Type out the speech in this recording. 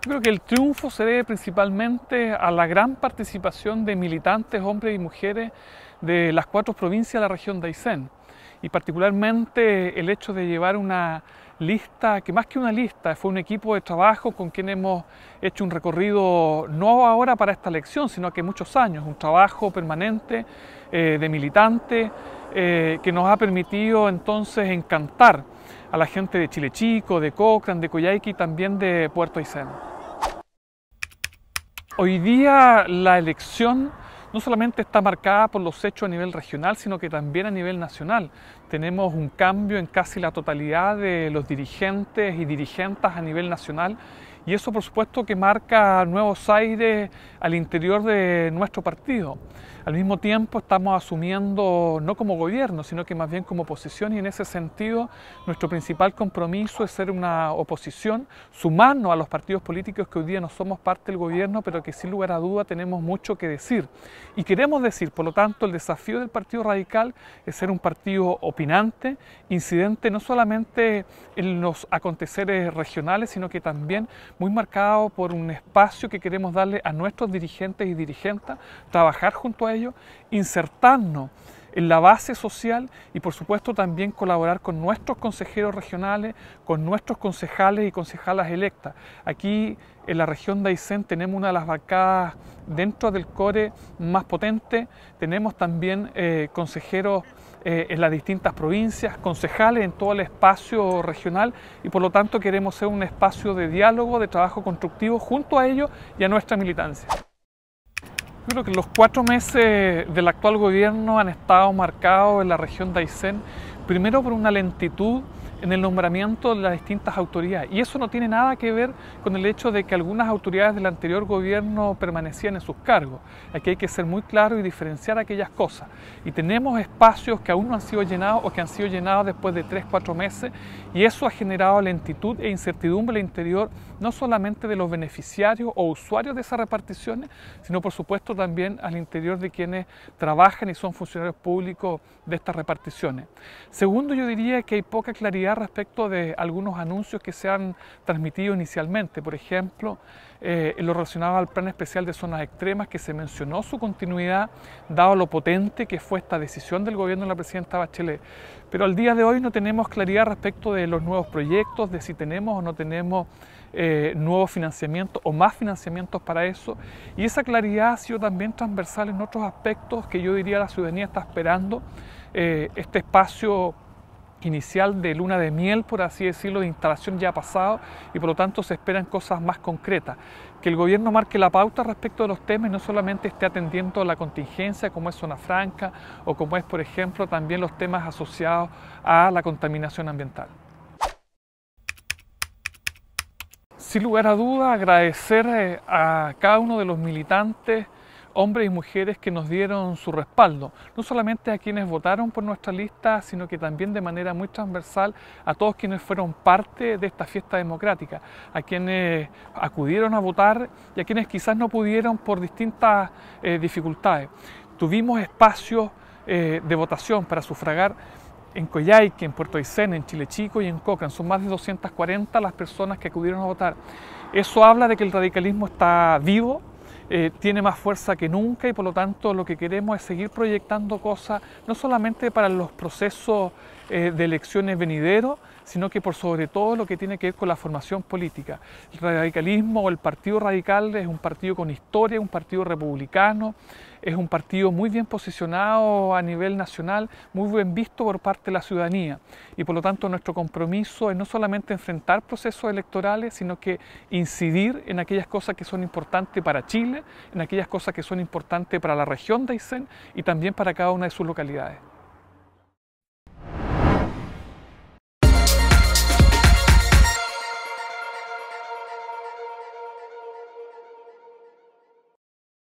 creo que el triunfo se debe principalmente a la gran participación de militantes, hombres y mujeres de las cuatro provincias de la región de Aysén y particularmente el hecho de llevar una lista, que más que una lista, fue un equipo de trabajo con quien hemos hecho un recorrido no ahora para esta elección, sino que muchos años, un trabajo permanente eh, de militantes eh, que nos ha permitido entonces encantar a la gente de Chile Chico, de Cochran, de Coyhaique y también de Puerto Aysén. Hoy día la elección no solamente está marcada por los hechos a nivel regional, sino que también a nivel nacional. Tenemos un cambio en casi la totalidad de los dirigentes y dirigentes a nivel nacional y eso por supuesto que marca nuevos aires al interior de nuestro partido. Al mismo tiempo estamos asumiendo, no como gobierno, sino que más bien como oposición y en ese sentido nuestro principal compromiso es ser una oposición, sumando a los partidos políticos que hoy día no somos parte del gobierno, pero que sin lugar a duda tenemos mucho que decir. Y queremos decir, por lo tanto, el desafío del Partido Radical es ser un partido opinante, incidente no solamente en los aconteceres regionales, sino que también muy marcado por un espacio que queremos darle a nuestros dirigentes y dirigentes, trabajar junto a ellos, insertarnos en la base social y por supuesto también colaborar con nuestros consejeros regionales, con nuestros concejales y concejalas electas. Aquí en la región de Aysén tenemos una de las bancadas dentro del core más potente, tenemos también eh, consejeros eh, en las distintas provincias, concejales en todo el espacio regional y por lo tanto queremos ser un espacio de diálogo, de trabajo constructivo junto a ellos y a nuestra militancia creo que los cuatro meses del actual gobierno han estado marcados en la región de Aysén, primero por una lentitud en el nombramiento de las distintas autoridades. Y eso no tiene nada que ver con el hecho de que algunas autoridades del anterior gobierno permanecían en sus cargos. Aquí hay que ser muy claro y diferenciar aquellas cosas. Y tenemos espacios que aún no han sido llenados o que han sido llenados después de tres, cuatro meses, y eso ha generado lentitud e incertidumbre al interior, no solamente de los beneficiarios o usuarios de esas reparticiones, sino por supuesto también al interior de quienes trabajan y son funcionarios públicos de estas reparticiones. Segundo, yo diría que hay poca claridad respecto de algunos anuncios que se han transmitido inicialmente. Por ejemplo, eh, lo relacionado al plan especial de zonas extremas, que se mencionó su continuidad, dado lo potente que fue esta decisión del gobierno de la presidenta Bachelet. Pero al día de hoy no tenemos claridad respecto de los nuevos proyectos, de si tenemos o no tenemos eh, nuevos financiamientos o más financiamientos para eso. Y esa claridad ha sido también transversal en otros aspectos que yo diría la ciudadanía está esperando. Eh, este espacio inicial de luna de miel, por así decirlo, de instalación ya ha pasado y por lo tanto se esperan cosas más concretas. Que el gobierno marque la pauta respecto de los temas y no solamente esté atendiendo la contingencia como es zona franca o como es, por ejemplo, también los temas asociados a la contaminación ambiental. Sin lugar a duda, agradecer eh, a cada uno de los militantes hombres y mujeres que nos dieron su respaldo, no solamente a quienes votaron por nuestra lista, sino que también de manera muy transversal a todos quienes fueron parte de esta fiesta democrática, a quienes acudieron a votar y a quienes quizás no pudieron por distintas eh, dificultades. Tuvimos espacios eh, de votación para sufragar en Coyhaique, en Puerto Aysén, en Chile Chico y en Coca. Son más de 240 las personas que acudieron a votar. Eso habla de que el radicalismo está vivo, eh, tiene más fuerza que nunca y por lo tanto lo que queremos es seguir proyectando cosas no solamente para los procesos eh, de elecciones venideros, sino que por sobre todo lo que tiene que ver con la formación política. El radicalismo o el Partido Radical es un partido con historia, un partido republicano, es un partido muy bien posicionado a nivel nacional, muy bien visto por parte de la ciudadanía. Y por lo tanto nuestro compromiso es no solamente enfrentar procesos electorales, sino que incidir en aquellas cosas que son importantes para Chile, en aquellas cosas que son importantes para la región de Aysén y también para cada una de sus localidades.